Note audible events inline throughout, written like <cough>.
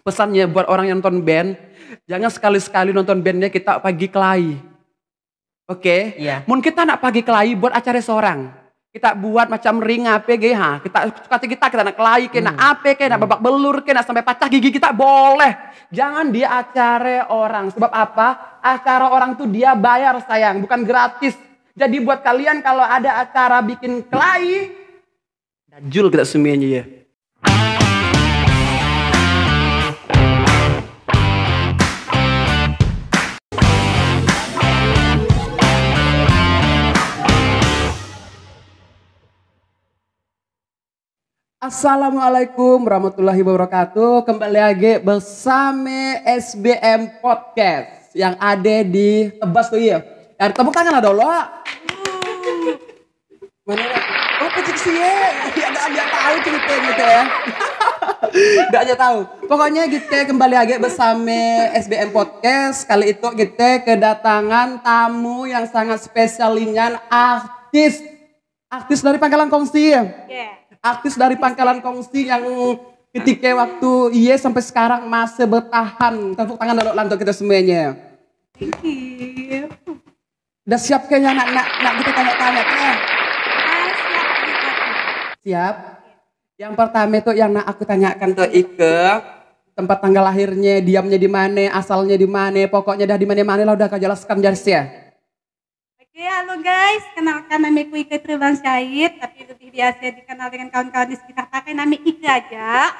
Pesannya buat orang yang nonton band, jangan sekali-sekali nonton bandnya kita pagi kelahi. Oke? Okay? Iya. Yeah. Mungkin kita nak pagi kelahi buat acara seorang. Kita buat macam ring apa ge Kita kata kita kita nak kelahi kita nak hmm. apa kita nak babak belur kita nak sampai patah gigi kita boleh. Jangan dia acara orang. Sebab apa? Acara orang tuh dia bayar sayang, bukan gratis. Jadi buat kalian kalau ada acara bikin kelahi, Dajul kita semuanya ya. Assalamualaikum warahmatullahi wabarakatuh. Kembali lagi bersama SBM Podcast yang ada di Tebas tuh ya. Ya, tepuk tangan lah dulu. Mana? Ya? Oh, kecil sih ya. Ada iya, ada tahu cerita gitu ya. <laughs> Gak aja tahu. Pokoknya kita kembali lagi bersama SBM Podcast. Kali itu kita kedatangan tamu yang sangat spesial dengan artis artis dari Pangkalan Kongsi ya. Yeah artis dari Pangkalan Kongsi yang ketika waktu iya sampai sekarang masih bertahan. Tepuk tangan dulu untuk kita semuanya. Thank you. Udah siap kayaknya nak, nak, nak kita tanya-tanya kan? Siap. siap Yang pertama itu yang nak aku tanyakan tuh Ike, tempat tanggal lahirnya, diamnya di mana, asalnya di mana, pokoknya dah di mana-mana lah udah kau jelaskan jelas ya. Oke, ya, halo guys. Kenalkan nama ku Ika Syahid, tapi lebih biasa dikenal dengan kawan-kawan di sekitar pakai nama Ika aja.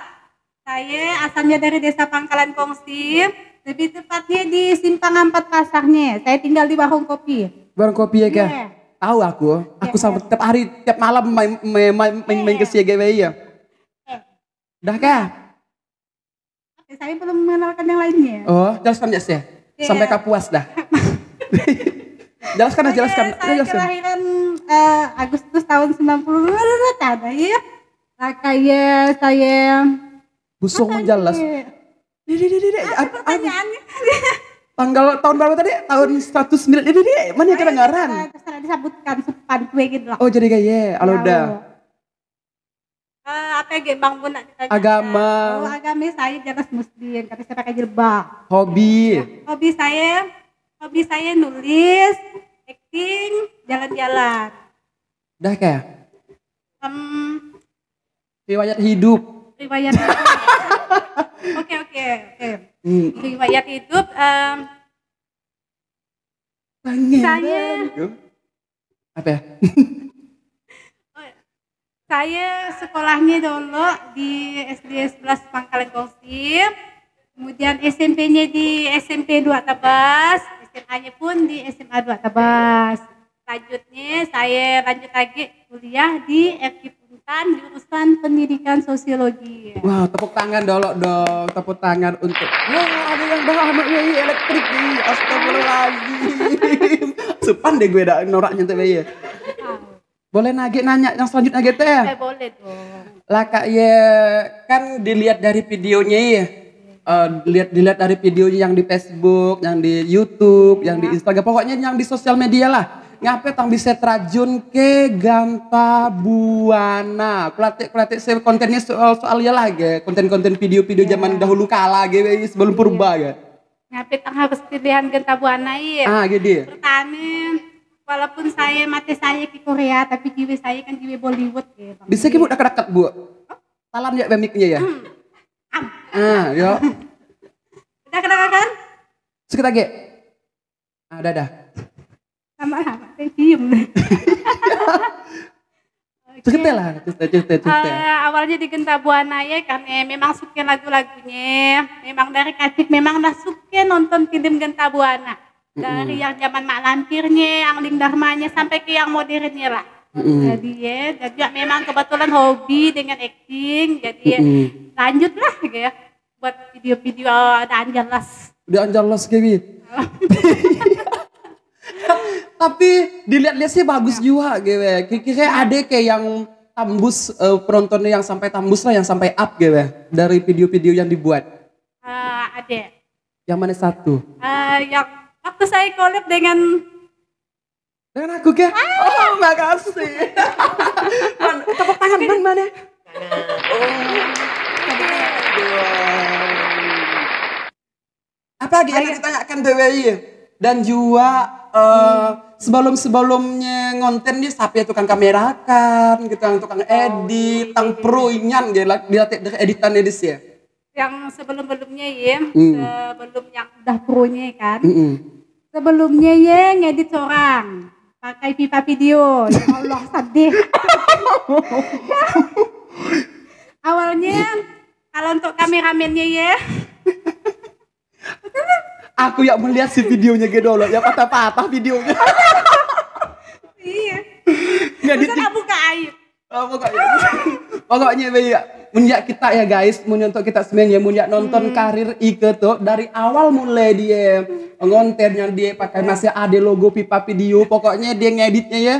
Saya asalnya dari Desa Pangkalan Kongsim, lebih tepatnya di Simpang Empat Pasarnya. Saya tinggal di Warung Kopi. Warung Kopi ya, Kak? Yeah. Tahu aku, iya, aku yeah. sampai tiap hari, tiap malam main main main, main, main ke CGWI iya. ya. Yeah. Dah kah? Saya belum mengenalkan yang lainnya. Oh, jelas kan ya? Iya. Sampai puas dah. <laughs> jelaskan lah, jelaskan. Saya jelaskan. kelahiran uh, Agustus tahun 90 ada ya. Nah, kayak saya busung menjelas. Dede dede dede. Apa Pertanyaannya. Tanggal tahun berapa tadi? Tahun 109. Dede dede. Mana yang ngaran? Terserah disebutkan sepan kue gitu lah. Oh jadi kayak ya, aloda. Uh, oh. ah, apa yang bang pun nak ditanya? agama oh, agama saya jelas muslim tapi saya pakai jilbab hobi ya, hobi saya hobi saya nulis acting jalan-jalan udah kayak um, riwayat hidup riwayat hidup <laughs> oke oke oke hmm. riwayat hidup um, saya apa ya <laughs> saya sekolahnya dulu di SD 11 Pangkalan Gosip. kemudian SMP-nya di SMP 2 Tabas, SMA-nya pun di SMA 2 Tabas. Lanjutnya saya lanjut lagi kuliah di FK Puntan jurusan pendidikan sosiologi. Wow, tepuk tangan dulu dong, tepuk tangan untuk Wah, ada yang bawa anaknya elektrik nih, astagfirullahaladzim. Sepan <laughs> deh gue dah noraknya tuh ya. Boleh nage nanya yang selanjutnya gitu ya? Eh, boleh dong. Lah kak ya kan dilihat dari videonya ya uh, dilihat dari videonya yang di Facebook, yang di YouTube, yang di iya. Instagram, pokoknya yang di sosial media lah. Ngapain tang bisa terjun ke Ganta Buana. Kelatik kelatik saya kontennya soal soal ya lah konten-konten video-video iya. zaman dahulu kala gitu, sebelum iya. purba ya. Ngapain tang harus pilihan Ganta Buana iya. Ah, gitu. Pertanian, walaupun saya mati saya ke Korea tapi jiwa saya kan jiwa Bollywood ya. Bisa ke udah kerakat dekat bu. Salam ya pemiknya ya. Hmm. Am. Ah, yo. Kita kenakakan? Sekitar ge. Ah, dadah. Sama apa? Diem. <laughs> Cerita lah, cerita, cerita, cerita. Uh, awalnya di Genta Buana ya kan, eh, memang suka lagu-lagunya. Memang dari kacik, memang dah suka nonton film Genta Buana. Dari mm -hmm. yang zaman Mak Lampirnya, yang Ling Dharmanya, sampai ke yang modernnya lah. Mm. Jadi ya, jadi ya, memang kebetulan hobi dengan acting, jadi mm. ya, lanjutlah gitu ya buat video-video ada anjalas. Di anjalas gini Tapi dilihat-lihat sih bagus ya. juga gitu. Kira-kira ya. ada kayak yang tambus uh, eh, penontonnya yang sampai tambus lah yang sampai up gitu dari video-video yang dibuat. Uh, ada. Yang mana satu? Uh, yang waktu saya collab dengan dengan aku ke? Ah. Oh, makasih. <laughs> man, oh, tepuk tangan man mana? Oh. Apa lagi yang ditanyakan Bwi Dan juga uh, eh, sebelum-sebelumnya ngonten dia sapi tukang kamera kan gitu, tukang oh, edit, iya. tang pro inyan dia dilatih editan edit ya. Yang sebelum-sebelumnya ya, hmm. sebelum yang udah pro nya kan. Sebelumnya ya ngedit orang. Pakai pipa video. Ya Allah sedih. Awalnya kalau untuk kameramennya ya. Aku yang melihat si videonya gitu loh, ya patah-patah videonya. iya. Nggak Buka air Oh, buka Pokoknya ya munya kita ya guys, munya untuk kita semuanya, munya nonton hmm. karir Ike tuh dari awal mulai dia ngontennya dia pakai masih ada logo pipa video, pokoknya dia ngeditnya ya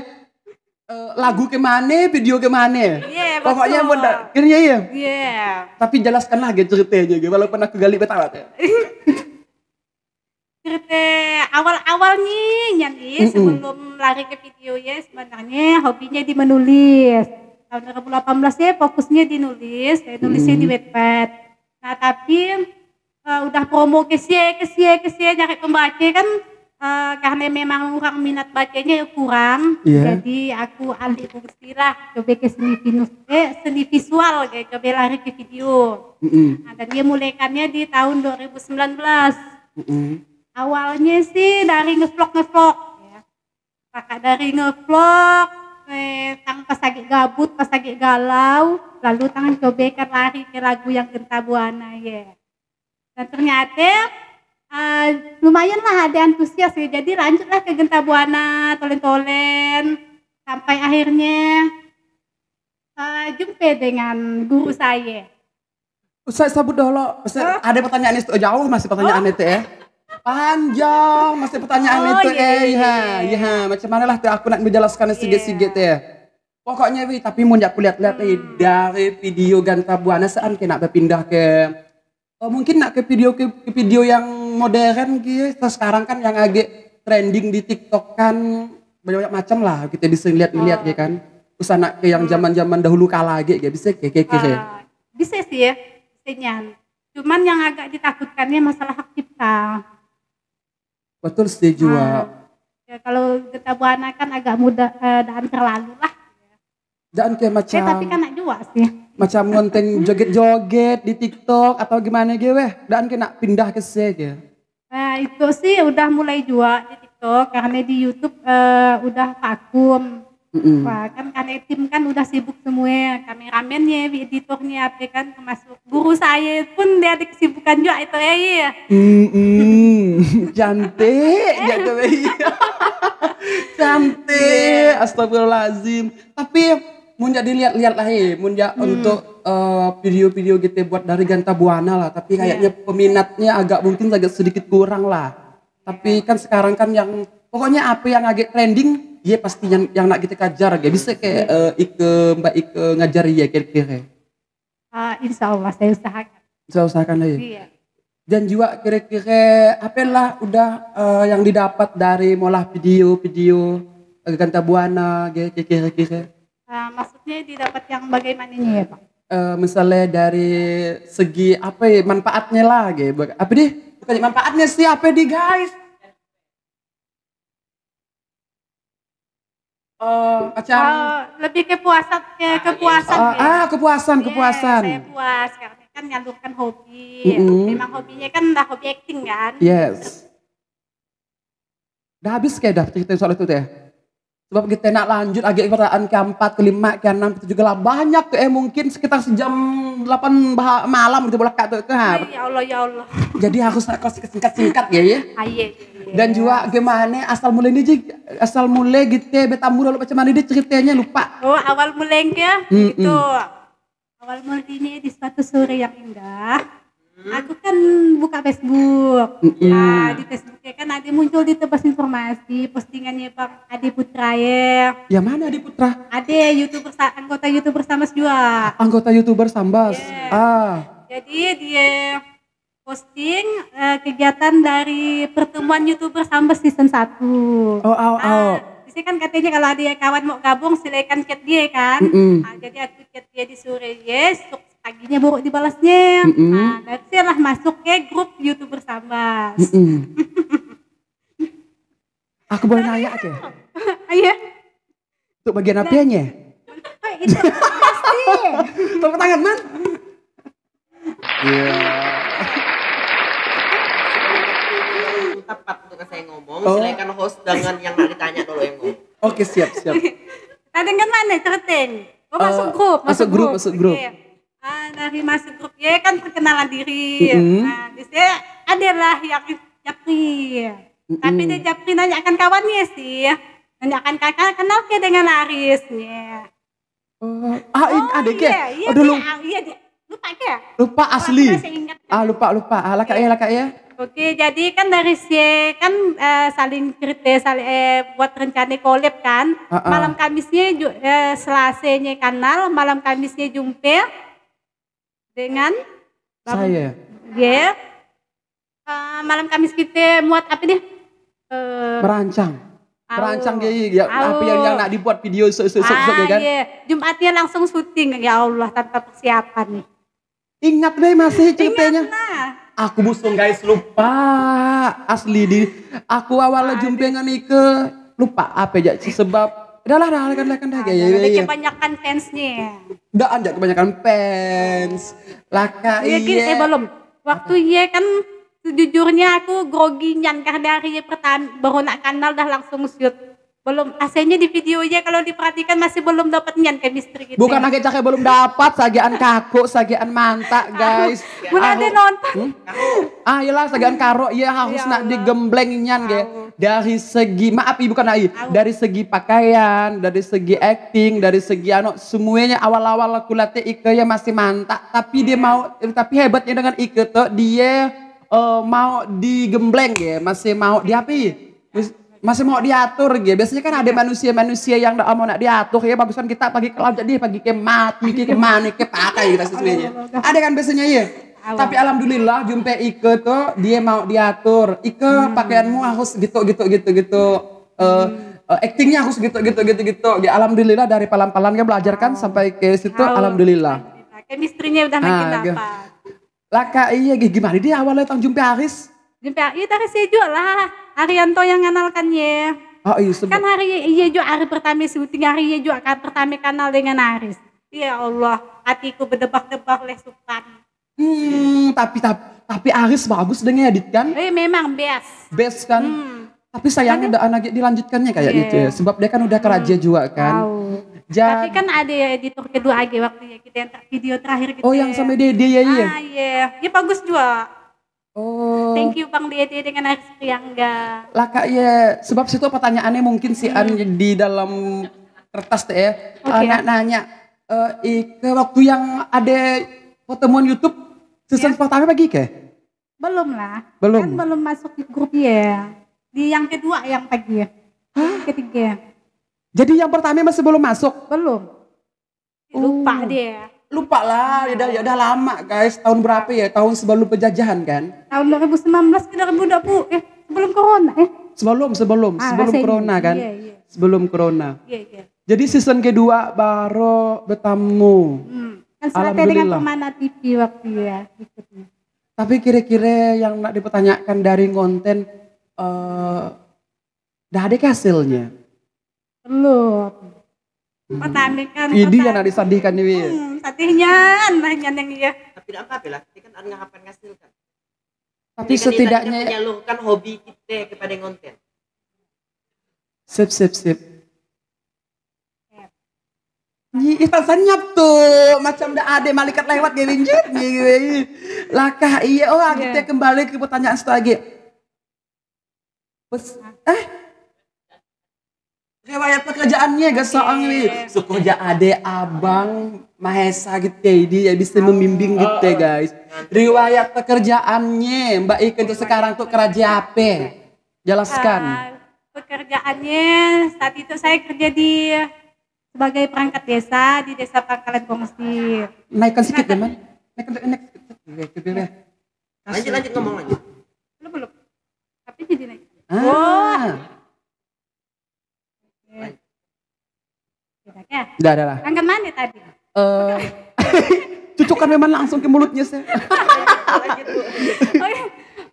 eh, lagu kemana, video kemana. Yeah, iya, pokoknya betul. benda, kira ya. Yeah. Tapi jelaskan lagi ceritanya, walaupun aku gali betal ya. <laughs> cerita awal-awalnya yang ya. mm sebelum lari ke video ya sebenarnya hobinya di menulis tahun 2018 dia fokusnya di nulis saya nulisnya hmm. di Wattpad nah tapi uh, udah promo ke ke kesia ke kesia nyari pembaca kan uh, karena memang orang minat bacanya ya kurang yeah. jadi aku alih fungsi lah coba ke seni finus, eh, seni visual kayak coba lari ke video mm -hmm. nah, dan dia mulaikannya di tahun 2019 mm -hmm. awalnya sih dari ngevlog ngevlog ya. kakak dari ngevlog eh, tang pas lagi gabut, pas lagi galau, lalu tangan cobekan lari ke lagu yang genta buana ya. Dan ternyata uh, lumayan lah ada antusias ya, jadi lanjutlah ke genta buana, tolen-tolen, sampai akhirnya uh, jumpa dengan guru saya. Saya sabut dulu, oh. ada pertanyaan itu jauh masih pertanyaan oh. itu ya. Panjang masih pertanyaan oh, itu yeah, eh ya. Yeah. Ya, macam mana lah aku nak menjelaskan iya. sikit-sikit ya Pokoknya wi tapi mau aku lihat-lihat hmm. dari video Ganta Buana saan kena berpindah ke oh, mungkin nak ke video ke, ke video yang modern gitu. Sekarang kan yang agak trending di TikTok kan banyak-banyak macam lah kita bisa lihat-lihat oh. ya ah. kan usah nak ke yang hmm. zaman-zaman dahulu kala gitu bisa kayak kayak ya. bisa sih ya bisa nyan cuman yang agak ditakutkannya masalah hak cipta Betul setuju. Nah, ya, kalau kita buana kan agak mudah eh, uh, dan terlalu lah. Ya. Dan kayak macam. Ya, tapi kan nak jual sih. Macam konten <laughs> joget-joget di TikTok atau gimana gitu weh. Dan kayak nak pindah ke sih gitu. Nah itu sih udah mulai jual di TikTok karena di YouTube uh, udah vakum. Mm-hmm. Wah kan karena tim kan udah sibuk semua ya, kameramennya, editornya, apa kan termasuk guru saya pun dia ada kesibukan juga itu ya. ya. Mm-hmm. <laughs> Cantik, jatuh ya. <laughs> Cantik, iya. astagfirullahaladzim. Tapi mun dilihat lihat lah iya, mm. eh, gitu ya, mun ya untuk uh, video-video kita buat dari Ganta Buana lah. Tapi kayaknya yeah. peminatnya agak mungkin agak sedikit kurang lah. Tapi iya. kan sekarang kan yang pokoknya apa yang agak trending ya pasti yang yang nak kita kajar ya bisa kayak uh, eh, ike mbak ike ngajar ya kira-kira uh, insya Allah saya usahakan saya usahakan lah ya iya. dan juga kira-kira apa lah udah uh, yang didapat dari molah video video eh, ganta buana kira-kira uh, maksudnya didapat yang bagaimananya ya pak uh, misalnya dari segi apa ya manfaatnya lah gitu apa deh bukan manfaatnya sih apa deh guys Oh, eh, acara. Oh, lebih kepuasan puasa ke ah, kepuasan. Ah, ya. Ah, kepuasan, kepuasan. Iya, yeah, saya puas karena kan nyalurkan hobi. Mm -hmm. Memang hobinya kan udah hobi acting kan. Yes. Udah habis kayak daftar cerita soal itu teh. Ya? Sebab kita nak lanjut agak pertanyaan ke-4, ke-5, ke-6, ke-7 lah. Banyak ke eh mungkin sekitar sejam delapan malam gitu boleh kak ke Ya Allah ya Allah. <laughs> Jadi harus nak singkat-singkat ya ya. Aye. Ya, ya, ya. Dan juga gimana asal mulai ini asal mulai gitu eh, betamu lalu macam mana dia ceritanya lupa. Oh awal mulai ke, mm gitu. Hmm. Awal mulai ini di suatu sore yang indah. Hmm? aku kan buka Facebook. Hmm. Nah, di Facebook ya kan ada muncul di tebas informasi postingannya Pak Adi Putra ya. Ya mana Adi Putra? Ade YouTuber anggota YouTuber Sambas juga. Anggota YouTuber Sambas. Yeah. Ah. Jadi dia posting uh, kegiatan dari pertemuan YouTuber Sambas season 1. Oh, oh, nah, oh. Jadi kan katanya kalau ada kawan mau gabung silakan chat dia kan. Mm -hmm. nah, jadi aku chat dia di sore yes, paginya baru dibalasnya mm -mm. nah nanti lah masuk ke grup youtuber sambas mm -mm. <laughs> aku boleh nanya aja ah, iya. ayo untuk bagian nah, apanya <laughs> oh, itu pasti <laughs> tepuk tangan man yeah tepat untuk saya ngomong. Oh. Silakan host dengan yang mau ditanya dulu yang ngomong. Oke, okay, siap, siap. Tadi kan mana ceritain? Oh, masuk eh, grup, masuk, masuk grup, grup, masuk grup. Okay. Iya. Ah, dari masuk grup Y kan perkenalan diri. Mm-hmm. Nah, di sini adalah yang Japri. Mm-hmm. Tapi dia Japri nanya akan kawannya sih. akan kakak kenal ke dengan Aris. Yeah. Oh, uh, ah, oh, ada ke? Iya, iya, lupa. Iya, ah, iya, lupa ke? Lupa asli. ingat, Ah, lupa, lupa. Ah, laka ya, laka ya. Oke, jadi kan dari si e kan uh, saling cerita, saling uh, buat rencana kolab kan. Uh -uh. Malam Kamisnya uh, selasenya kanal, malam Kamisnya jumpa, dengan Bapak. saya. Yeah. Iya. Uh, malam Kamis kita muat apa nih? Uh, Merancang. Perancang merancang ya, Aw. apa yang yang nak dibuat video sok sok ah, ya kan. Iya. Jumatnya langsung syuting ya Allah tanpa persiapan nih. Ingat deh masih ceritanya. Nah. Aku busung guys lupa asli di aku awalnya jumpengan ike lupa apa ya sebab Udah lah, udah, kan, udah, kan, ya, ya, ya. Kebanyakan fansnya ya. Udah, udah, kebanyakan fans. Laka, iya. Ya, eh, belum. Waktu iya kan sejujurnya aku grogi nyan dari pertama baru nak kenal dah langsung shoot belum AC-nya di videonya kalau diperhatikan masih belum dapat nyan chemistry gitu. Bukan lagi ya. cakep belum dapat, sagian kaku, sagian mantak guys. Bukan ada nonton. Hmm? Ah iyalah sagian karo, iya harus iya. nak digembleng nyan ge. Dari segi maaf ibu kan ai, dari segi pakaian, dari segi acting, dari segi anu semuanya awal-awal aku latih Ike ya masih mantak tapi dia iya. mau eh, tapi hebatnya dengan Ike tuh dia eh, mau digembleng ya, masih mau diapi masih mau diatur gitu. Biasanya kan ada iya. manusia-manusia yang gak mau nak diatur ya bagusan kita pagi ke laut jadi pagi ke mat, pagi ke mana ke pakai gitu sebenarnya. Ada kan biasanya ya. Tapi alhamdulillah jumpe Ike tuh dia mau diatur. Ike hmm. pakaianmu harus gitu gitu gitu gitu. Eh, hmm. Uh, actingnya harus gitu gitu gitu gitu. Ya, alhamdulillah dari palan-palan kan belajar kan oh. sampai ke situ Halo. alhamdulillah. Kemistrinya udah nah, makin gitu. dapat. Lah kak iya gimana dia awalnya tang jumpe Aris? Jumpa Aris iya, Aris ya jual lah. Arianto yang kenalkan ya. Oh iya Kan hari iya juga hari pertama syuting, hari iya juga kan pertama kenal dengan Aris. Ya Allah, hatiku berdebak-debak oleh sukan. Hmm, tapi tapi tapi Aris bagus dengan edit kan? Eh memang best. Best kan? Hmm. Tapi sayangnya udah anak dilanjutkannya kayak yeah. itu ya. Sebab dia kan udah keraja hmm. juga kan. Wow. Ja. Tapi kan ada ya editor kedua lagi waktu ya kita yang video terakhir gitu. Oh yang ya. sama dia dia ya iya. Ah iya. Dia ya, bagus juga. Oh. Thank you Bang Dieti dengan Aris Priangga. Lah kak ya, sebab situ pertanyaannya mungkin si An hmm. di dalam kertas teh ya. Okay. Uh, nanya, nanya uh, eh, ke waktu yang ada pertemuan YouTube season yeah. pertama pagi ke? Belum lah. Belum. Kan belum masuk di grup ya. Di yang kedua yang pagi ya. Hah? Ketiga. Jadi yang pertama masih belum masuk? Belum. Lupa uh. dia lupa lah, ya udah ya udah lama guys. Tahun berapa ya? Tahun sebelum penjajahan kan? Tahun 2019 ke 2020 eh sebelum corona eh. Sebelum sebelum ah, sebelum corona kan? Yeah, yeah. Sebelum corona. Yeah, yeah. Jadi season kedua baru bertemu. Hmm. Kan ya Alhamdulillah. dengan pemana TV waktu ya Tapi kira-kira yang nak dipertanyakan dari konten eh uh, dah ada hasilnya? Belum. Pertandingan. ini kan ada sandi kan Dewi Hmm, sadihnya, nah yang iya. Tapi apa apa lah, ini kan ada ngapa ngasih kan. Tapi Jadi kan setidaknya menyalurkan hobi kita kepada konten. Sip, sip, sip. Iya, senyap tuh, macam ada ada malaikat lewat gerinjit, gitu. Lakah iya, oh kita iya. kembali ke pertanyaan lagi. Pes, eh, riwayat eh, pekerjaannya gak soang nih iya. Suka kerja ade abang mahesa gitu ya ini ya bisa membimbing gitu ya oh, oh. guys riwayat pekerjaannya mbak Ika itu sekarang tuh kerja apa jelaskan uh, pekerjaannya saat itu saya kerja di sebagai perangkat desa di desa Pangkalan Kongsi naikkan sedikit ya man naikkan naik sedikit lanjut lanjut ngomong lanjut belum belum tapi jadi naik ah. oh ya? Tidak ada lah. Kangen mana tadi? Eh, uh, <laughs> cucukan memang langsung ke mulutnya saya oh, Oke,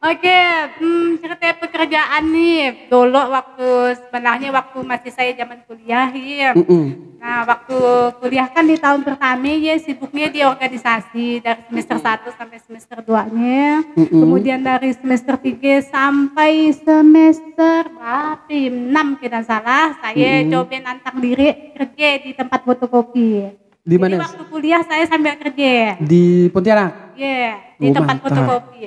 oke. Hmm, cerita pekerjaan nih. Dulu waktu sebenarnya waktu masih saya zaman kuliah, ya. Mm -mm. Nah, waktu kuliah kan di tahun pertama ya sibuknya di organisasi dari semester 1 sampai semester 2-nya. Mm-hmm. Kemudian dari semester 3 sampai semester berapa? 6 ya? tidak salah, saya mm-hmm. coba nantang diri kerja di tempat fotokopi. Di mana? waktu kuliah saya sambil kerja. Di Pontianak? Iya, yeah, di oh, tempat mantap. fotokopi.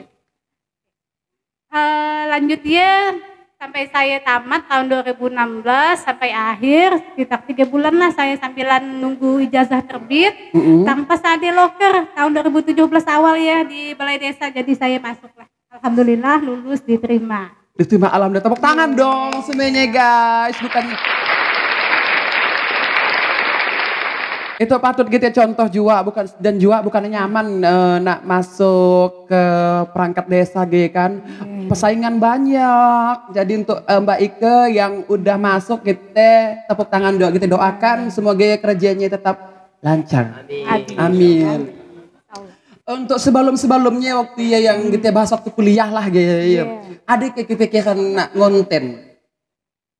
Uh, lanjut ya, sampai saya tamat tahun 2016 sampai akhir sekitar tiga bulan lah saya sambilan nunggu ijazah terbit mm -hmm. tanpa sade loker tahun 2017 awal ya di balai desa jadi saya masuk lah alhamdulillah lulus diterima diterima alhamdulillah tepuk tangan dong semuanya guys bukan Itu patut gitu ya contoh jua bukan dan jua bukan nyaman e, nak masuk ke perangkat desa gitu kan. Hmm. Persaingan banyak. Jadi untuk e, Mbak Ike yang udah masuk gitu tepuk tangan doa gitu doakan semoga ya kerjanya tetap lancar. Amin. Amin. Amin. untuk sebelum-sebelumnya waktu ya yang kita bahas waktu kuliah lah gitu ya. Yeah. Ada kepikiran nak ngonten?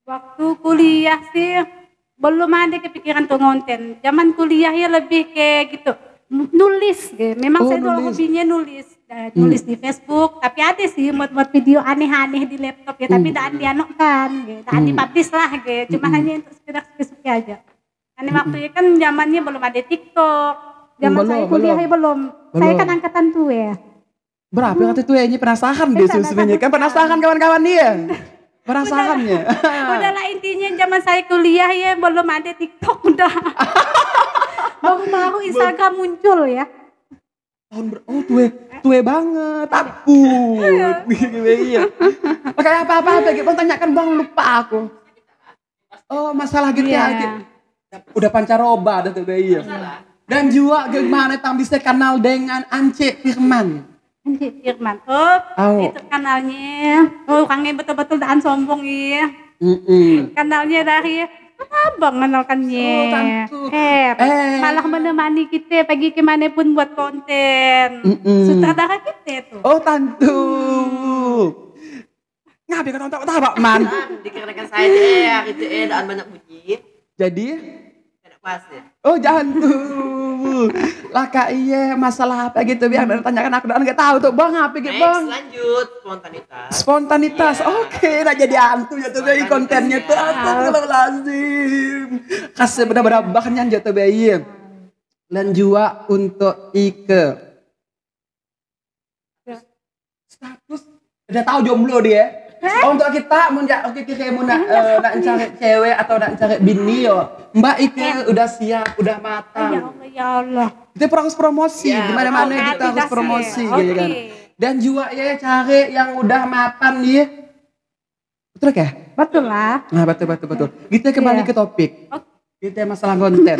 Waktu kuliah sih belum ada kepikiran tuh ngonten. Zaman kuliah ya lebih kayak gitu nulis, memang oh, saya dulu hobinya nulis, nah, nulis hmm. di Facebook. Tapi ada sih buat-buat video aneh-aneh di laptop ya, tapi tidak dianokkan, tidak hmm. Kan, hmm. lah, Cuma hmm. hanya untuk sekedar Facebook aja. Karena waktu itu hmm. ya kan zamannya belum ada TikTok, zaman belum, saya kuliah belum. Ya belum. Saya kan angkatan tua ya. Berapa hmm. waktu itu ya? Ini penasaran deh sebenarnya kan penasaran kawan-kawan dia. <laughs> Perasaannya. Udah, <laughs> udahlah intinya zaman saya kuliah ya belum ada TikTok udah. <laughs> Baru-baru Instagram muncul ya. Tahun ber oh tue, tue banget, takut. <laughs> Iya. Iya, iya. Pakai apa-apa lagi, bang tanyakan bang lupa aku. Oh masalah gitu yeah. ya, iya. udah pancaroba ada tuh iya. Dan juga gimana tambisnya kenal dengan Ance Firman. Firman. Oh, oh. itu kanalnya. Oh, kangen betul-betul dan sombong ya. Mm -mm. Kanalnya dari ah, abang mengenalkannya? Oh, eh, eh, malah menemani kita pergi kemana pun buat konten. Mm -mm. Sutradara kita tuh. Oh, tentu. Hmm. Ngapain kan nonton tahu Pak Man? Dikarenakan saya deh, ada eh, banyak bunyi. Jadi, masih. Oh jangan tuh. lah kak iya masalah apa gitu biar dan hmm. tanyakan aku dan nggak tahu tuh bang apa gitu bang. Next, lanjut spontanitas. Spontanitas yeah. oke okay. nah jadi antu ya tuh bayi kontennya iya. tuh antu kalau lazim. Kasih benar-benar bahkan ya, jatuh bayi. Iya. Dan juga untuk Ike. Ya. Status udah tahu jomblo dia. Hah? Oh, untuk kita mau ya, oke kita mau eh, iya, nak uh, iya. nak cari cewek atau nak cari bini yo. Mbak itu iya. udah siap, udah matang. Ya Allah, ya Allah. Kita harus promosi, ya. gimana mana oh, kita harus promosi okay. gitu kan. Dan juga ya, ya cari yang udah matang nih. Betul ya? Betul lah. Nah, betul betul betul. Kita kembali ke topik. Kita masalah konten.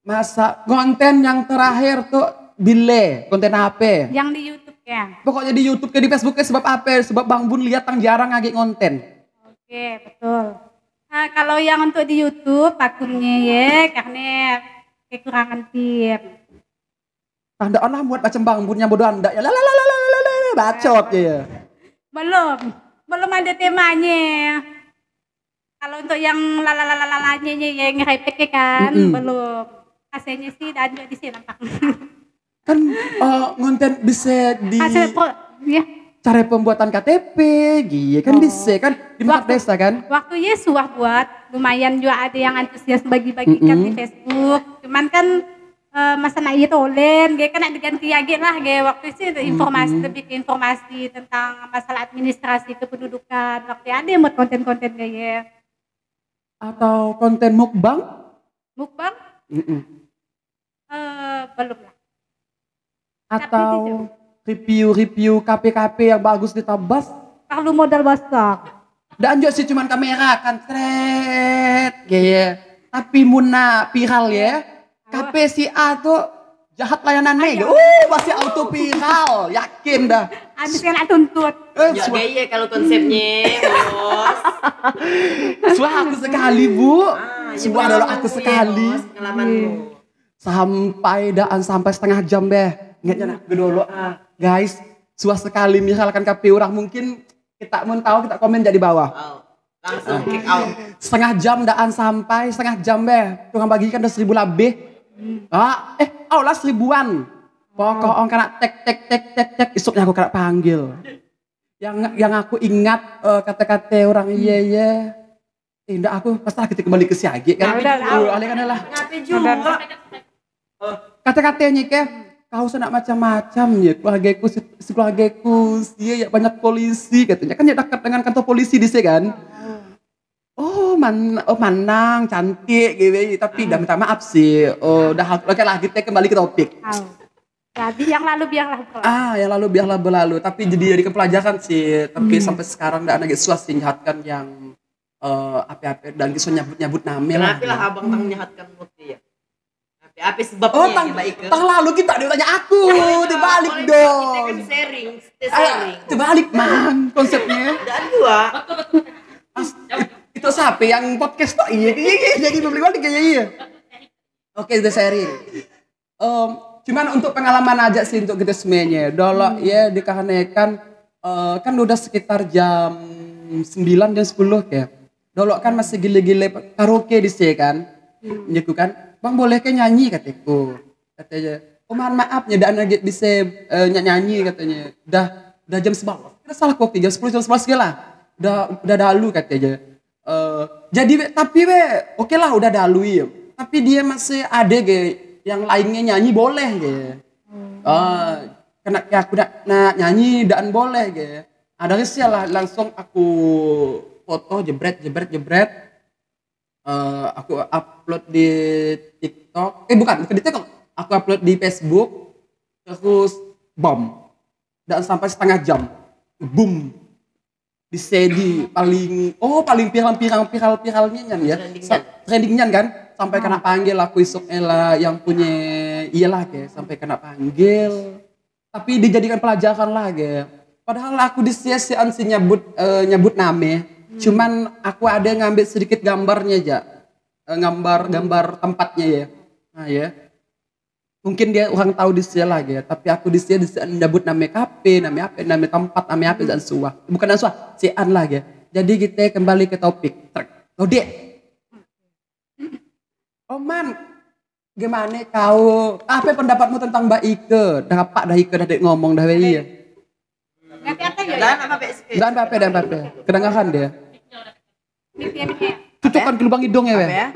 Masa konten yang terakhir tuh bile konten apa? Yang di YouTube Yeah. Pokoknya di YouTube, di Facebook sebab apa? Sebab Bang Bun lihat tang jarang ngagi konten. Oke, okay, betul. Nah, kalau yang untuk di YouTube akunnya ya karena kekurangan tim. Anda Allah buat macam Bang Bunnya bodoh Anda. Ya bacot ya. Yeah. Belum. Belum ada temanya. Kalau untuk yang la ya yang hype kan mm -hmm. belum. Hasilnya sih dan juga di sini kan uh, ngonten bisa di ya. cara pembuatan KTP gitu kan oh. bisa kan di waktu, desa kan waktu Yesus iya buat lumayan juga ada yang antusias bagi bagikan mm -hmm. di Facebook cuman kan uh, eh, masa naik itu iya olen gitu kan ada ganti lagi lah gitu waktu itu informasi mm -hmm. lebih ke informasi tentang masalah administrasi kependudukan waktu ada yang buat konten-konten ya atau konten mukbang mukbang mm -mm. Uh, belum lah atau review-review KPKP yang bagus ditabas Kalau modal besar. Dan juga sih cuman kamera kan tret, gaya. Ya. Tapi muna viral ya. KP si A tuh jahat layanannya. Ya. Ayo. Uh, masih auto viral, yakin dah. Habis kena tuntut. Eh, ya, iya kalau konsepnya, bos. <laughs> Suara aku sekali, Bu. Ah, ya, Suara ya, aku sekali. bos, Sampai daan sampai setengah jam deh nggak ya, nyana gedolo ah guys suas sekali misalkan kapi orang mungkin kita mau tahu kita komen jadi bawah langsung ah. kick out setengah jam daan sampai setengah jam be tukang bagikan kan udah seribu lebih ah eh awalah seribuan pokok orang kena tek tek tek tek tek isuknya aku kena panggil yang yang aku ingat eh, kata-kata orang iya iya Eh, aku pas lagi kembali ke Siagi kan. Ya udah, udah. Kan, kan lah. Ngapain juga. Kata-katanya ke kau senak macam-macam ya keluargaku keluargaku dia ya, ya banyak polisi katanya kan ya dekat dengan kantor polisi di sini kan oh man oh manang cantik gitu tapi udah ah. minta maaf sih oh udah oke lah kita kembali ke topik tapi ya, yang lalu biarlah Ah, yang lalu biarlah berlalu. Tapi jadi dari pelajaran sih. Tapi hmm. sampai sekarang tidak ada suas nyahatkan yang uh, apa-apa dan kisah nyebut nyebut nama lah. Nanti lah abang hmm. tang nyahatkan ya. Ya, apa sebabnya oh, tang, ya, Ike? Tang lalu kita dia tanya aku, dibalik dong. Kita kan sharing, kita sharing. Ah, man nah, konsepnya. Dan dua. itu siapa yang podcast tuh? Iya, iya iya jadi beli balik kayaknya iya. Oke udah sharing. Um, cuman untuk pengalaman aja sih untuk kita semuanya. Dolo hmm. ya dikahanekan uh, eh, kan udah sekitar jam 9 dan 10 kayak. Dolo kan masih gile-gile karaoke di sini kan. Hmm. Nyiku gitu kan bang boleh ke nyanyi kataku katanya oh mohon maaf ya dah nugget bisa uh, nyanyi katanya dah, dah jam sebelas kita salah kopi jam sepuluh jam sebelas lah, udah udah dalu katanya uh, jadi we, tapi we oke okay lah udah dalu ya tapi dia masih ada ge yang lainnya nyanyi boleh ge uh, kena ya aku nak, nak nyanyi dan boleh ge ada sih lah langsung aku foto jebret jebret jebret uh, aku upload di TikTok eh bukan bukan di TikTok aku upload di Facebook terus bom dan sampai setengah jam boom di sedi paling oh paling pirang pirang pirang viralnya kan ya kan? trendingnya kan sampai hmm. kena panggil aku isuk Ella eh, yang punya iyalah ke sampai kena panggil tapi dijadikan pelajaran lah ke padahal aku di sia-siaan si nyebut uh, nyebut nama Hmm. Cuman aku ada ngambil sedikit gambarnya aja. Eh, Gambar-gambar tempatnya ya. Nah ya. Mungkin dia orang tahu di sini lagi ya, tapi aku di sini nyebut nama kafe, nama apa, nama tempat, nama apa dan suah. Bukan dan suah, si an lagi ya. Jadi kita kembali ke topik. Kau dek. Oman, oh, gimana kau? Apa pendapatmu tentang Mbak Ike? apa dah Ike dah dek ngomong dah iya. Dan apa dan apa? Kedengaran dia. Cucukkan ke lubang hidung ya, Weh. Ya?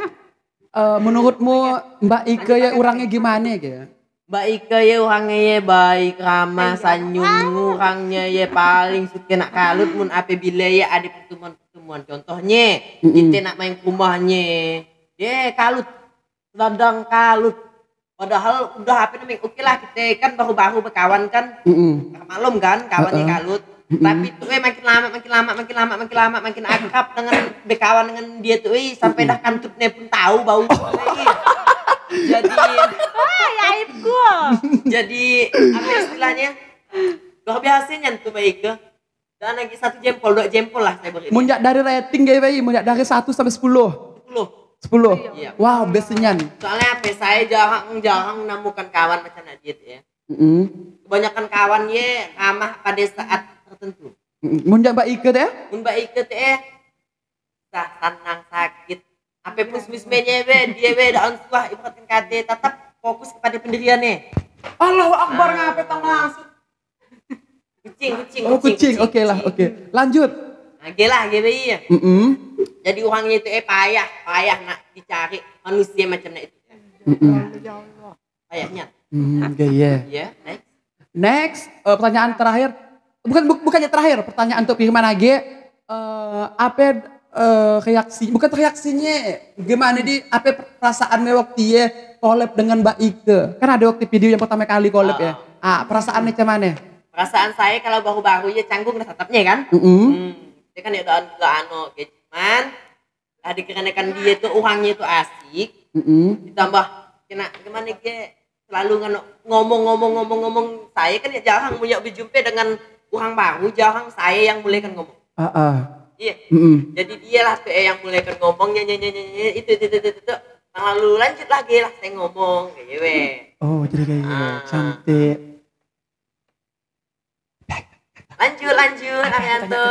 Uh, menurutmu Mbak Ike ya orangnya gimana ya? Mbak Ike ya orangnya ya baik, ramah, senyum, orangnya ya paling suka nak kalut mun apabila ya ada pertemuan-pertemuan. Contohnya, mm kita nak main rumahnya, ya kalut, ladang kalut. Padahal udah apa namanya, oke lah kita kan baru-baru berkawan kan, mm malum kan, kawannya uh -uh. kalut. Tapi tuh eh makin lama makin lama makin lama makin lama makin akrab dengan berkawan dengan dia tuh eh sampai mm-hmm. dah kantutnya pun tahu bau. Oh. Eh. Iya. jadi wah ya ibu jadi apa istilahnya? Luar biasa nyentuh baik ke. Dan lagi satu jempol, dua jempol lah saya beri. Munjak dari rating gaya bayi, munjak dari satu sampai sepuluh sepuluh sepuluh Iya. Wow, biasanya. Soalnya apa saya jarang jarang menemukan kawan macam Najid ya. Mm -hmm. Kebanyakan ye ramah pada saat tertentu. Eh? Mun Mbak Ike teh? Mun Mbak Ike teh sah tenang sakit. Apa pun semismennya be dia be daun suah ibaratkan kade tetap fokus kepada pendiriannya. Allahu Akbar nah. ngapa tang langsung. Kucing, kucing, oh, kucing. Oke lah, oke. Lanjut. Ah, oke lah, GBI ya. Mm -mm. Jadi uangnya itu eh payah, payah nak dicari manusia macam itu. Mm -mm. Payahnya. Mm, okay, yeah. yeah. Next, next uh, pertanyaan terakhir bukan bu, bukannya terakhir pertanyaan untuk gimana ge uh, apa uh, reaksi bukan reaksinya gimana di apa perasaannya waktu dia kolab dengan Mbak Ike kan ada waktu video yang pertama kali kolab ya. oh. ya ah perasaannya gimana perasaan saya kalau bahu-bahu ya canggung dan tetapnya kan mm -hmm. hmm. dia kan anu, ya udah juga ano gitu cuman lah dikarenakan dia tuh uangnya tuh asik mm -hmm. ditambah kena gimana dia selalu ngomong-ngomong ngomong-ngomong saya kan ya jarang punya berjumpa dengan kurang baru orang saya yang mulai kan ngomong uh, uh. iya mm -mm. jadi dia lah tuh ya yang mulai kan ngomong nyanyi nyanyi itu itu itu itu, itu. lalu lanjut lagi lah saya ngomong kayak gitu, oh jadi kayak gitu uh. cantik lanjut lanjut Ayanto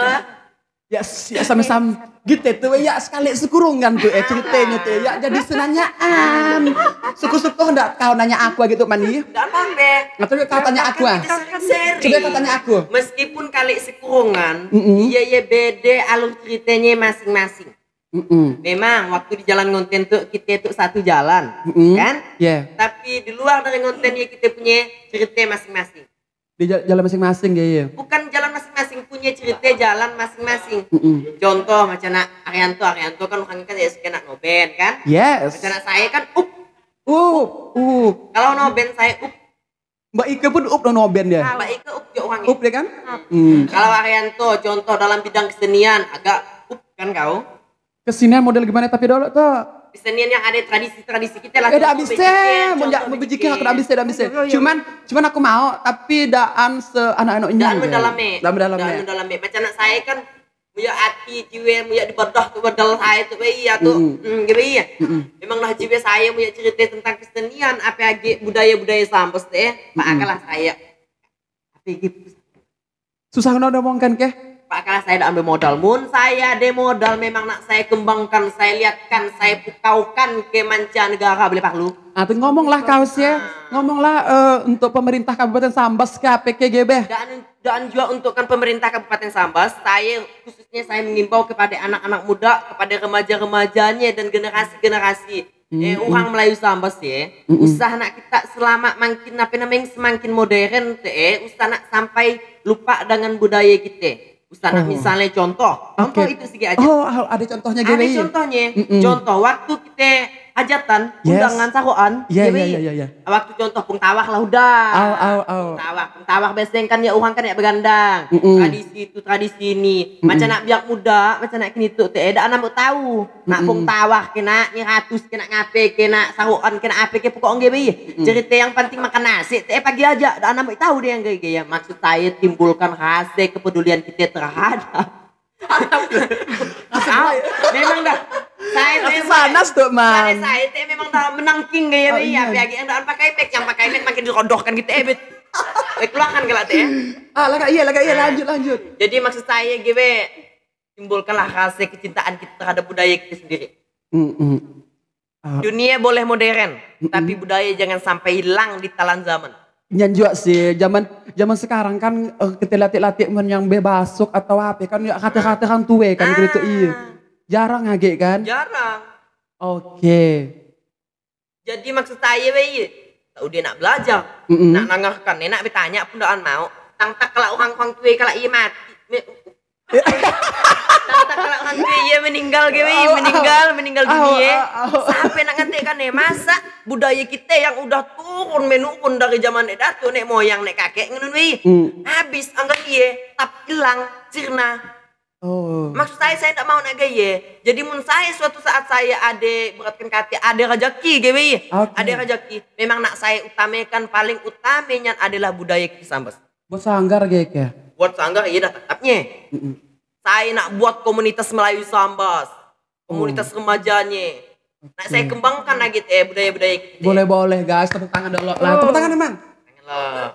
ya ya sama sama gitu tuh ya sekali sekurungan tuh eh, ya ceritanya tuh ya jadi senanyaan suku-suku hendak kau nanya aku gitu mandi enggak be kau tanya aku ah. coba kau tanya aku meskipun kali sekurungan mm -mm. iya iya beda alur ceritanya masing-masing Mm -mm. Memang waktu di jalan ngonten tuh kita tuh satu jalan, mm -mm. kan? Yeah. Tapi di luar dari ngonten ya kita punya cerita masing-masing. Di jalan masing-masing ya, iya. Bukan jalan masing-masing, punya cerita jalan masing-masing. Mm -mm. Contoh macam nak Arianto, Arianto kan orangnya kan ya suka nak noben kan? Yes. Macam nak saya kan up. Up, up. Kalau noben saya up. Mbak Ike pun up dong noben dia. Nah, Mbak Ike up juga orangnya. Up dia kan? Mm. Kalau Arianto contoh dalam bidang kesenian agak up kan kau? Kesenian model gimana tapi dulu tuh Kesenian yang ada tradisi-tradisi kita lah. Ada abis teh, mau beji aku udah teh, abis Cuman, cuman aku mau, tapi daan se anak-anaknya. Daan mendalami, Daan mendalami. Daan mendalame. Macam anak saya kan Muya hati jiwa, muya dibedah ke bedal saya tuh, iya tuh, mm, gitu iya. Memang lah jiwa saya muya cerita tentang kesenian, apa aja budaya-budaya sampes deh, pak akalah saya. Tapi gitu. Susah mungkin keh? Pak saya udah ambil modal mun saya modal memang nak saya kembangkan saya lihatkan saya pukaukan ke negara, boleh Pak lu atau ah, ngomonglah kaosnya ah. ngomonglah uh, untuk pemerintah Kabupaten Sambas KPKGB. dan dan juga untuk kan pemerintah Kabupaten Sambas saya khususnya saya mengimbau kepada anak-anak muda kepada remaja-remajanya dan generasi-generasi Mm -hmm. eh, hmm. orang Melayu Sambas ya, mm -hmm. hmm. usah nak kita selama makin apa namanya semakin modern teh, usah nak sampai lupa dengan budaya kita. Ustaz, nah, oh. misalnya contoh, contoh okay. itu segi aja. Oh, ada contohnya gini. Ada contohnya. Mm -mm. Contoh waktu kita hajatan, yes. undangan sakoan. Iya iya iya iya. Waktu contoh pengtawak lah udah. Au au au. Pengtawak, pengtawak beseng kan ya uang kan ya begandang, Mm -mm. Tradisi itu tradisi ini. Mm -mm. Macam nak biak muda, macam nak kini tuh teh anak mau tahu. Nak mm -mm. kena ni kena ngape kena sakoan kena apa kena pokok nggih bi. Mm -mm. Cerita yang penting makan nasi teh pagi aja ada anak mau tahu deh yang gaya. ya. Maksud saya timbulkan rasa kepedulian kita terhadap ah, memang dah saya teh panas tuh man saya teh memang menang menangking gaya oh, iya biagi yang dah pakai pek yang pakai pek makin dirodohkan gitu eh bet Lek kan ya. ah laka iya laka iya nah. lanjut lanjut jadi maksud saya gue timbulkanlah rasa kecintaan kita terhadap budaya kita sendiri mm, mm. Ah. dunia boleh modern mm, tapi budaya jangan sampai hilang di talan zaman Nyan juga sih, zaman zaman sekarang kan uh, eh, kita latih-latih men yang bebasuk atau apa kan kata-kata kan tuwe kan ah. gitu iya. Jarang aja kan? Jarang. Oke. Okay. Jadi maksud saya bayi, tahu dia nak belajar, mm -mm. nak nangahkan, nak bertanya pun doan mau. Tang tak kalau orang orang tuwe kalau iya mati, tak nanti iya meninggal gue meninggal meninggal dunia sampai nak ngerti kan nih eh? masa budaya kita yang udah turun menurun dari zaman tuh nek moyang nek kakek ngono hmm. habis anggap iya tap hilang sirna Oh. Maksud saya saya tidak mau naga ya. Jadi mun saya suatu saat saya ada beratkan kati ada rezeki gue okay. ada rezeki. Memang nak saya utamakan paling utamanya adalah budaya kita sambas. Bos sanggar kayak buat sanggah iya dah tetapnya saya nak buat komunitas Melayu Sambas komunitas oh. remajanya nah saya mm. kembangkan lagi gitu, eh budaya-budaya boleh boleh guys tepuk tangan dulu oh. lah tepuk tangan emang lah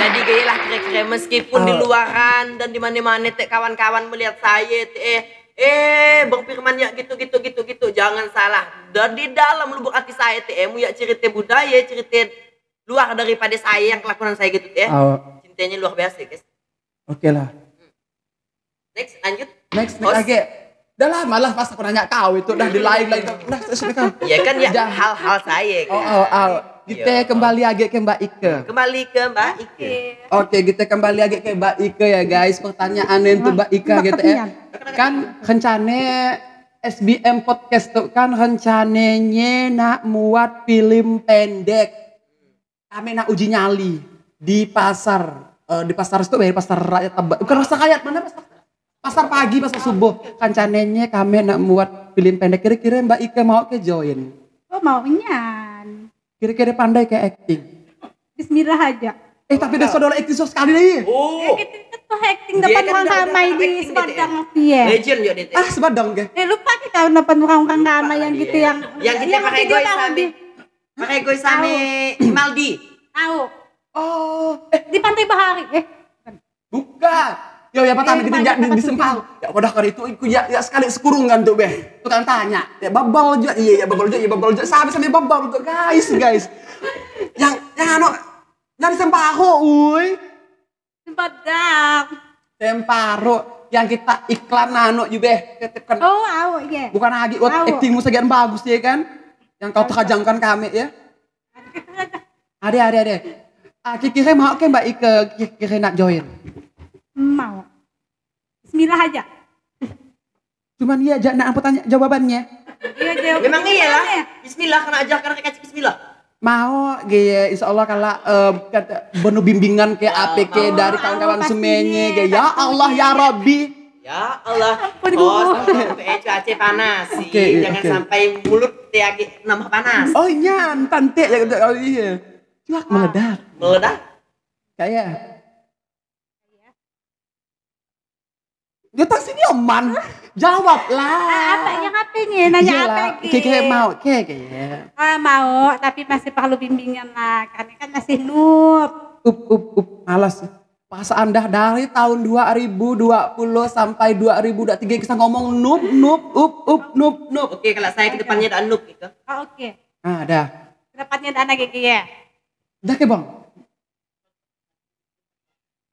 jadi gaya lah kira-kira meskipun oh. di luaran dan di mana-mana teh kawan-kawan melihat saya teh eh bang Firman ya gitu gitu gitu gitu jangan salah dan di dalam lubuk hati saya temu eh, ya cerita budaya cerita luar daripada saya yang kelakuan saya gitu ya oh. cintanya luar biasa ya, guys oke okay lah hmm. next lanjut next next lagi Udah lah, malah pas aku nanya kau itu udah di lain lagi. Udah, sudah kau. Iya kan ya hal-hal saya kan. Oh, oh, oh. Kita iya. kembali lagi ke Mbak Ike. Hmm, kembali ke Mbak Ike. Oke, kita kembali lagi ke Mbak Ike ya guys. Pertanyaan yang tuh Mbak Ike gitu ya. Kan rencananya SBM podcast tuh kan rencananya nak muat film pendek kami nak uji nyali di pasar uh, di pasar itu bayar eh, pasar rakyat tebak bukan pasar rakyat mana pasar pasar pagi pasar subuh kancanenya kami nak buat film pendek kira-kira Mbak Ika mau ke join oh mau nyan kira-kira pandai ke acting Bismillah aja eh tapi udah saudara acting so sekali lagi oh eh, tuh acting depan kan orang ramai di sebatang ya legend ya ah sebatang ke eh lupa kita depan orang ramai yang gitu yang yang kita pakai gue Pakai sami Imaldi. Tahu. Oh, eh. di Pantai Bahari. Eh, bukan. Yo ya patah eh, gitu ya di, di sempal. Ya udah kali itu aku ya, ya sekali sekurungan tuh beh. Tukang tanya. Ya babal juga. Iya ya babal juga. Iya babal juga. Sampai sampai babal tuh guys guys. yang yang anu dari aku, uy. Sempadang. Temparo yang kita iklan nano juga beh. Ya, kan. Oh, aw, iya. Bukan lagi buat oh, actingmu sekian bagus ya kan? yang kau terajangkan kami ya ada ada ada ah kira mau ke mbak Ike kira nak join mau Bismillah aja cuman iya jangan nak tanya jawabannya iya jawabannya memang iya lah Bismillah karena aja karena kasih Bismillah mau gaya insya Allah kalau uh, bimbingan ke APK dari kawan-kawan semuanya gaya ya Allah ya Robbi Ya Allah, host cuaca oh, panas. Okay, iya, Jangan okay. sampai mulut tiagi nambah panas. Oh iya, tante ya kata oh iya. Cuak ah. meledak. Meledak? Kayak Dia tak sini oman. Jawablah. Ah, apa yang Apanya ngapain nanya iya apa lagi? Kiki mau, kiki. Ya. Ah mau, tapi masih perlu bimbingan lah. Karena kan masih noob. Up up up, malas. Ya. Pas Anda dari tahun 2020 sampai 2023 kita ngomong noob, noob, up, up, noob, noob. Oke, kalau saya ke depannya ada noob gitu. Oh, oke. Okay. ah dah. Ke depannya ada anak ya? Dah ke bang.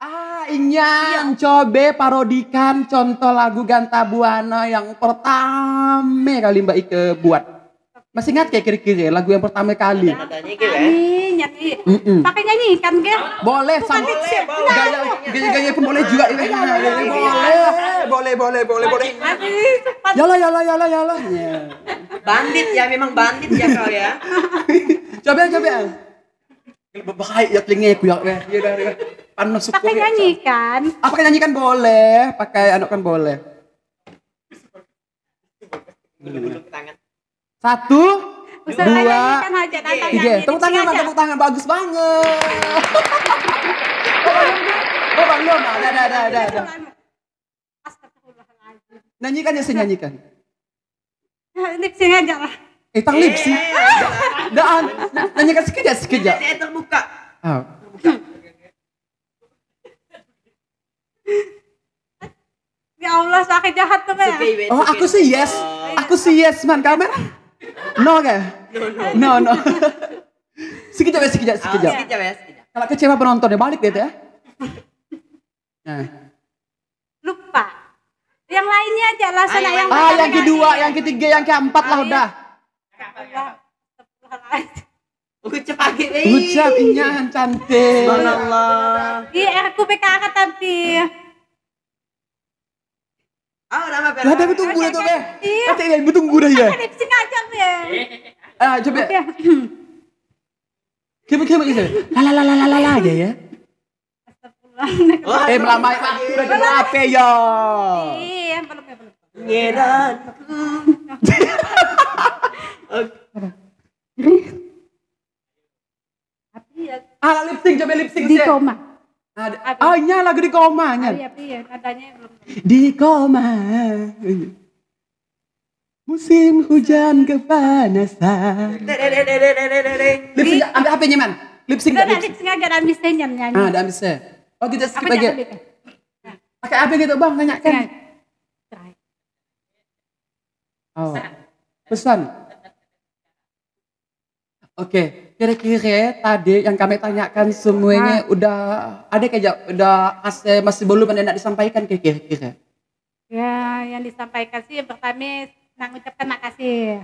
Ah, Inyang iya. coba parodikan contoh lagu Ganta Buana yang pertama kali Mbak Ike buat. Masih ingat kayak kiri-kiri lagu yang pertama kali. Pakai nyanyi kan, Boleh, sama. Boleh, boleh. Gaya, gaya, pun boleh juga. Boleh, boleh, boleh, boleh, boleh. Bandit ya, memang bandit ya kau ya. Coba, coba. Berbahaya ya telinga ya. Ya suku. Pakai nyanyi kan? Ah, boleh, pakai anak kan boleh. Satu, Usah dua, tiga. Kan iya, tepuk tangan, Pak. Tepuk tangan. Bagus banget. oh, oh, Dom. Ada, ada, ada, ada. ada. Nyanyikan ya, saya nyanyikan. Lipsing aja lah. Eh, tang lipsing. Eh, eh, eh. Daan, nyanyikan sekejap, sekejap. Saya terbuka. Oh. Ya Allah, sakit jahat tuh, ya. Oh, aku sih yes. Aku sih yes, man. Kamera. No ke? No, no. no. sekejap ya, sekejap, sekejap. sekejap ya, sekejap. Kalau kecewa penonton ya balik deh ya. Nah. Lupa. Yang lainnya aja lah ah, yang yang Ah, yang kedua, yang ketiga, yang keempat lah ah, iya. udah. Ucap lagi. Eh. Ucap inyan cantik. Subhanallah. Iya, aku PKK tapi. Ah, nama berapa? Lah, tapi tunggu Iya. tu Iya. Kata dia betul Iya. dah ya. Kan sing ajak Ah, coba. Coba coba ini. La la la la la la Iya. ya. Eh, melamai Iya. Iya. kenapa ya? Iya, peluk ya peluk. Ngeran. Ah, lipstick coba lipstick Di koma. Ada, ada. Oh ah, nyala lagu di koma ah, nya. Iya iya belum. Di koma. Musim hujan kepanasan. Lipsing ambil HP-nya man. Lipsing gak lipsing agak ada ambisnya nyanyi. Ah, ada ambisnya. Oh, kita skip aja. Pakai HP gitu, Bang, tanyakan. Try. Oh. Pesan. Oke, kira-kira tadi yang kami tanyakan semuanya nah. udah ada kayak udah eh, masih belum ada yang disampaikan kira-kira? Ya, yang disampaikan sih yang pertama nang ucapkan makasih.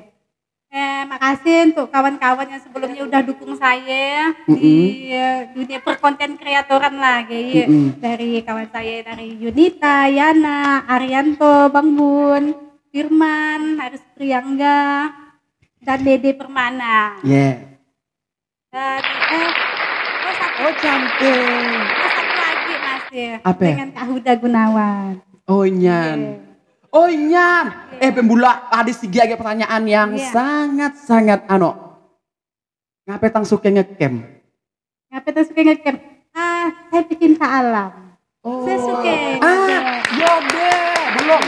Eh, makasih untuk kawan-kawan yang sebelumnya udah dukung saya mm -hmm. di eh, dunia perkonten kreatoran lah kayak mm -hmm. dari kawan saya dari Yunita, Yana, Arianto, Bang Bun, Firman, Haris Priyangga, dan Dede Permana. Iya. Yeah. Dan eh, oh, satu, oh cantik. Oh, satu lagi Mas ya. Apa? Dengan Kak Huda Gunawan. Oh nyan. Yeah. Oh nyan. Yeah. Eh pembula ada segi aja pertanyaan yang iya. sangat-sangat ano. Ngapain tang suka ngecamp? Ngapain tang suka ngecamp? Ah, saya ke alam. Oh. Saya suka. Ah, yoga belum.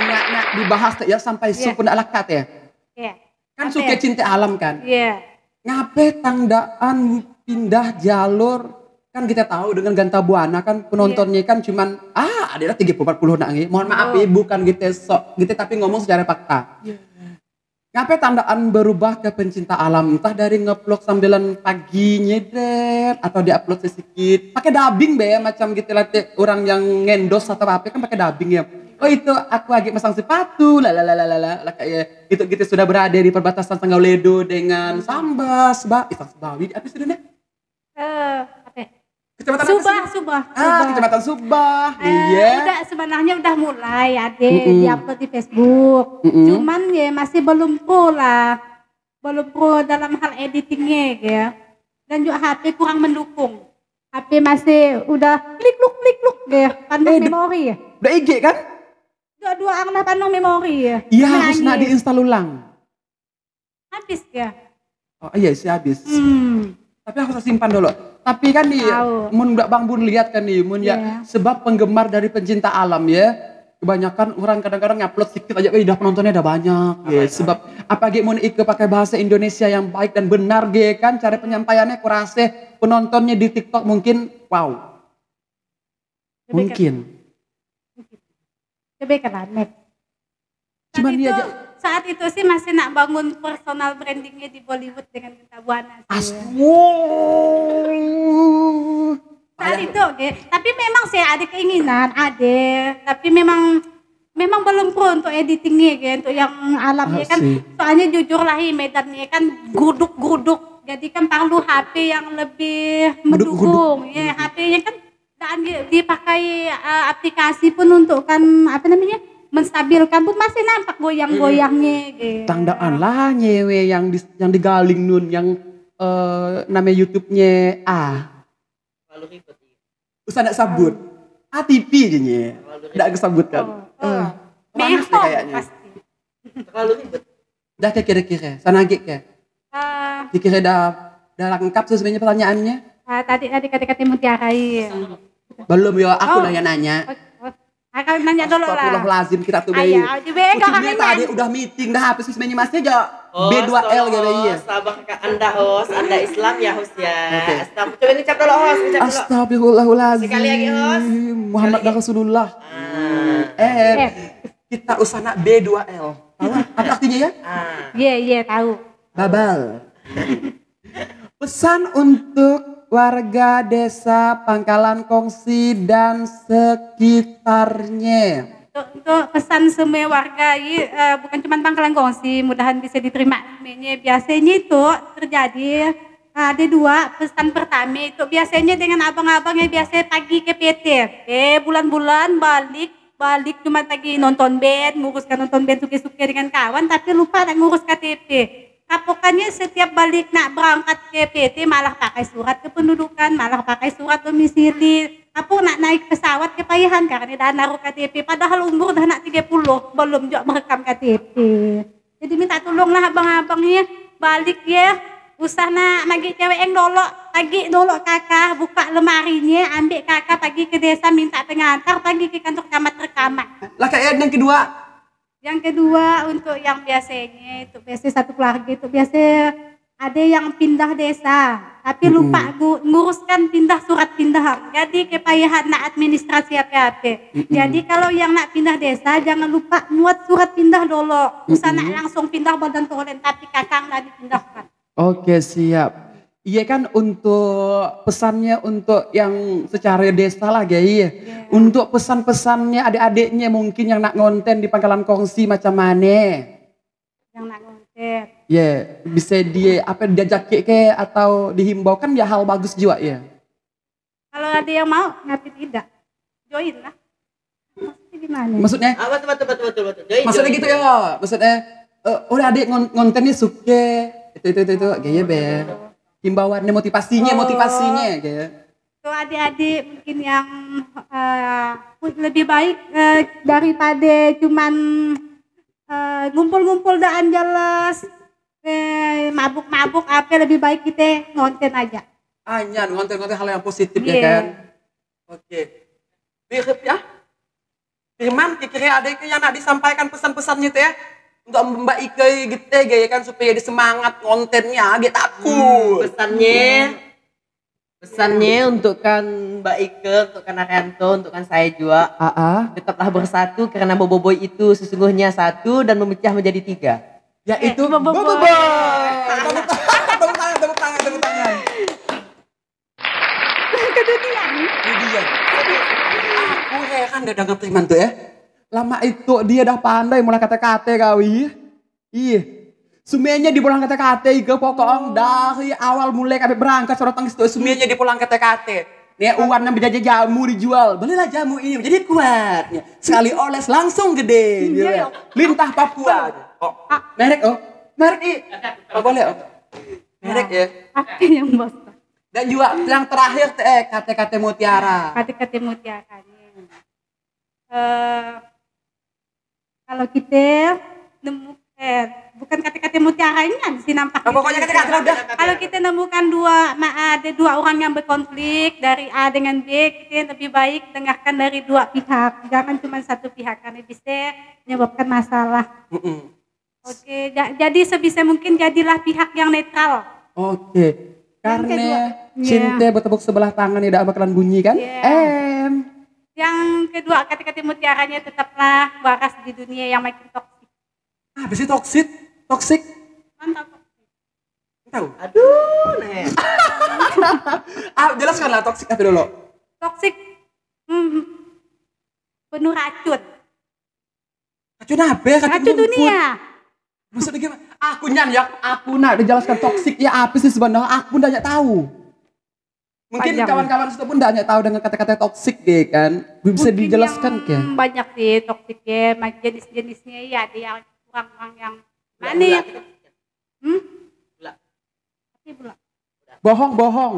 Nak nak dibahas ya sampai yeah. suku nak ya. Yeah. Kan suka ya? cinta alam kan? Iya. Yeah. Ngape tandaan pindah jalur kan kita tahu dengan Ganta Buana kan penontonnya yeah. kan cuman ah adalah empat puluh nak Mohon maaf oh. ibu kan gitu sok gitu tapi ngomong secara fakta. Yeah. Ngapain tandaan berubah ke pencinta alam entah dari ngeplok sambilan pagi nyedet atau diupload sedikit pakai dubbing be ya, macam gitu lah orang yang ngendos atau apa kan pakai dubbing ya oh itu aku lagi pasang sepatu lalalalala kayak itu kita sudah berada di perbatasan Ledo dengan Sambas ba itu Bawi apa sih dulu eh Kecamatan Subah, Subah, Subah. Ah, Kecamatan Subah. iya. Udah sebenarnya udah mulai ada mm -mm. di Facebook. Mm -mm. Cuman ya masih belum pro lah. Belum pro dalam hal editingnya ya. Dan juga HP kurang mendukung. HP masih udah klik luk klik luk ya, panjang eh, memori ya. Udah IG kan? Dua-dua ang napanong memori ya? Iya, harus nak diinstal ulang. Habis ya? Oh iya sih habis. Hmm. Tapi harus simpan dulu. Tapi kan nih, mun gak Bang Bun lihat kan nih, mun yeah. ya iya. sebab penggemar dari pencinta alam ya, kebanyakan orang kadang-kadang ngupload sedikit aja, eh, udah penontonnya udah banyak. Ya. Sebab apa gitu mun ikut pakai bahasa Indonesia yang baik dan benar ge kan cara penyampaiannya kurase penontonnya di TikTok mungkin wow. Mungkin kebenaran Cuman dia aja. saat itu sih masih nak bangun personal brandingnya di Bollywood dengan kita Buana. Wow. Saat Ayah. itu oke, okay. tapi memang saya ada keinginan, ada. Tapi memang memang belum pro untuk editingnya gitu, untuk yang alamnya ah, kan. Soalnya jujur lah medannya kan guduk-guduk. Jadi kan perlu HP yang lebih mendukung. Ya, HP-nya kan dipakai uh, aplikasi pun untuk kan apa namanya menstabilkan pun masih nampak goyang-goyangnya hmm. gitu. Tandaan lah nyewe yang di, yang digaling nun yang uh, namanya YouTube-nya A. Ah. ribet. Usah nak sabut. Oh. ATP jadinya. Enggak kesabut kan. Oh. Uh. Panas kayaknya. Terlalu ribet. Dah kira-kira. Sana agak ke. Uh. Dikira dah dah lengkap sebenarnya pertanyaannya. Uh, tadi tadi kata-kata mutiara ya. Belum ya, aku oh. nanya-nanya. Aku nanya dulu lah. lazim kita tuh bayu. Ujungnya tadi udah meeting dah habis ismenya masnya aja B2L gitu ya. Sabar ke anda host, anda Islam ya host ya. Okay. Astagfirullah. Coba ngecap dulu host, ngecap dulu. Astagfirullahaladzim. Sekali lagi host. Muhammad dan Rasulullah. Ah. Eh, eh. kita usana B2L. Tahu apa artinya ya? Ah. Iya, iya tahu. Babal. Pesan untuk warga desa Pangkalan Kongsi dan sekitarnya. Untuk, untuk pesan semua warga ini uh, bukan cuma Pangkalan Kongsi, mudahan bisa diterima. Biasanya itu terjadi ada dua pesan pertama itu biasanya dengan abang-abang yang biasa pagi ke PT eh bulan-bulan balik balik cuma pagi nonton band nguruskan nonton band suka-suka dengan kawan tapi lupa ada ngurus KTP kapokannya setiap balik nak berangkat ke PT malah pakai surat kependudukan, malah pakai surat domisili. Apo nak naik pesawat ke Payahan karena dah naruh KTP. Padahal umur dah nak 30, belum juga merekam KTP. Jadi minta tolonglah abang-abang ya, balik ya. Usah nak magi cewek yang dolok, pagi dolok kakak, buka lemarinya, ambil kakak pagi ke desa minta pengantar, pagi ke kantor camat rekaman. Lah kayak yang kedua, yang kedua untuk yang biasanya itu biasa satu keluarga itu biasa ada yang pindah desa tapi hmm. lupa gu, nguruskan pindah surat pindah jadi kepayahan nak administrasi apa-apa hmm. jadi kalau yang nak pindah desa jangan lupa muat surat pindah dulu usah hmm. nak langsung pindah badan turun tapi kakang lagi pindahkan. oke siap Iya kan untuk pesannya untuk yang secara desa lah ya iya. Yeah. Untuk pesan-pesannya adik-adiknya mungkin yang nak ngonten di pangkalan kongsi macam mana? Yang nak ngonten. Iya, yeah. bisa dia apa diajak ke atau dihimbaukan ya hal bagus juga ya. Kalau ada yang mau, ngerti tidak? Join lah. Maksudnya gimana? Maksudnya? Ah, betul, betul, betul, betul, Join, maksudnya gitu ya, maksudnya uh, udah adik ngontennya suke itu itu itu itu, itu. gaya be himbauannya motivasinya oh. motivasinya gitu tuh adik-adik mungkin yang uh, lebih baik uh, daripada cuman ngumpul eh, ngumpul-ngumpul dan jelas eh, mabuk-mabuk apa lebih baik kita ngonten aja hanya ngonten-ngonten hal yang positif yeah. ya iya. kan oke okay. ya Firman kira-kira ada yang nak disampaikan pesan-pesannya teh ya untuk mbak Ike gitu gaya kan supaya dia semangat kontennya dia takut hmm, pesannya pesannya untuk kan Mbak Ike untuk kan Arianto untuk kan saya juga Aa, tetaplah bersatu karena Boboiboy itu sesungguhnya satu dan memecah menjadi tiga yaitu eh, Boboiboy Boboiboy tepuk tangan tepuk tangan tepuk tangan kedudian kedudian aku heran dagang preman tuh ya Lama itu dia dah pandai mulai kata-kata kau Iya. Sumenya di pulang kata-kata ke pokok dari awal mulai kami berangkat sorot tangis itu sumenya di pulang kata-kata. Nih uang yang berjajah jamu dijual, belilah jamu ini jadi kuat. Sekali oles langsung gede. Iya, iya. Lintah Papua. Oh, merek oh, merek i, oh, boleh oh, merek ya. Yang bos. Dan juga yang terakhir teh eh, kata-kata mutiara. Kata-kata mutiara. Eh, kalau kita gitu, nemukan bukan kata-kata mutiaranya kan, sih nampak. Oh, pokoknya kata-kata udah. Kalau kita nemukan dua ada dua orang yang berkonflik dari A dengan B, kita lebih baik dengarkan dari dua pihak, jangan cuma satu pihak karena bisa menyebabkan masalah. Mm -mm. Oke, jadi sebisa mungkin jadilah pihak yang netral. Oke, karena iya. cinta yeah. bertepuk sebelah tangan tidak bakalan bunyi kan? Yeah. M. Yang kedua, kata-kata mutiaranya tetaplah waras di dunia yang makin toksik. Ah, besi toksik, toksik. Mantap. Tahu? Aduh, nih. <laughs> ah, jelaskanlah toksik apa dulu. Toksik hmm, penuh racun. Racun apa? Ya? Racun, racun dunia. Maksudnya gimana? Aku nyan ya, aku nak dijelaskan toksik ya apa sih sebenarnya? Aku tidak tahu. Mungkin kawan-kawan situ pun tidak hanya tahu dengan kata-kata toksik deh kan. bisa Mungkin dijelaskan kan? Banyak sih toksiknya, jenis-jenisnya ya yang kurang-kurang yang mana Hmm? Bula. Tapi bula. Bohong, bohong.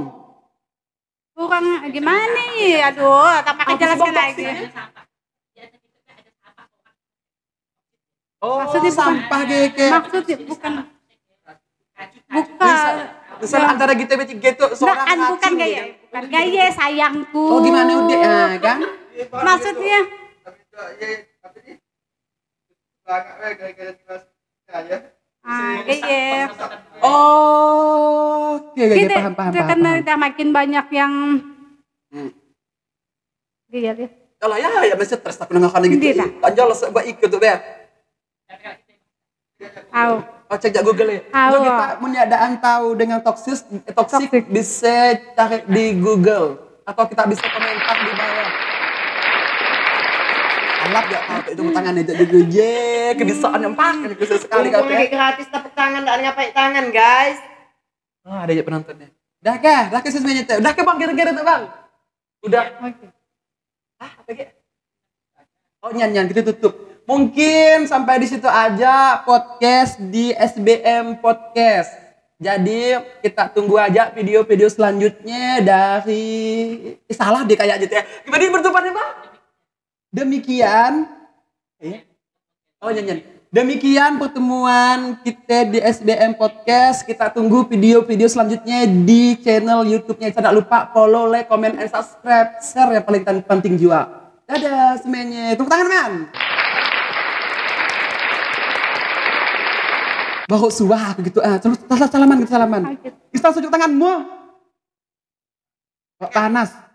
Kurang gimana ya? Aduh, pakai jelaskan lagi. Oh, Maksudnya bukan, sampah gede. Maksudnya bukan Bukan. Misal antara kita bertiga gitu, gitu, gitu seorang Bukan, ya? gitu. bukan gaya. Bukan gaya sayangku. Oh gimana udah eh, nah, kan? Maksudnya. Ah, gaya. Oh, gaya okay, gitu, paham, paham, paham. Karena udah makin banyak yang hmm. Iya, iya. Kalau ya, ya masih stres, tapi nengah gitu. Tanjol, sebab ikut tuh, Bel. Tahu. Oh, cek Google ya. Untuk kita meniadaan tahu dengan toksis, eh, toksik, toksik, bisa cari di Google atau kita bisa komentar di bawah. Alap ya kalau itu tangan aja di Google, kebisaan yang pas, bisa sekali kan. Kumpul gratis tapi tangan, dan nyapai tangan guys. Oh ada aja penontonnya. Dah ke, Dah ke sebenarnya teh? Dah ke bang gara-gara tuh bang? Udah. Hah? Apa gitu? Oh nyanyian, kita tutup. Mungkin sampai di situ aja podcast di SBM Podcast. Jadi kita tunggu aja video-video selanjutnya dari eh, salah deh kayak gitu ya. Gimana nih, Pak? Demikian. Eh? Oh nyanyian. Demikian pertemuan kita di SBM Podcast. Kita tunggu video-video selanjutnya di channel YouTube-nya. Jangan lupa follow, like, comment, and subscribe. Share yang paling penting juga. Dadah semuanya. Tepuk tangan, man. bahwa suah aku gitu ah terus salaman gitu salaman kita tunjuk tanganmu kok panas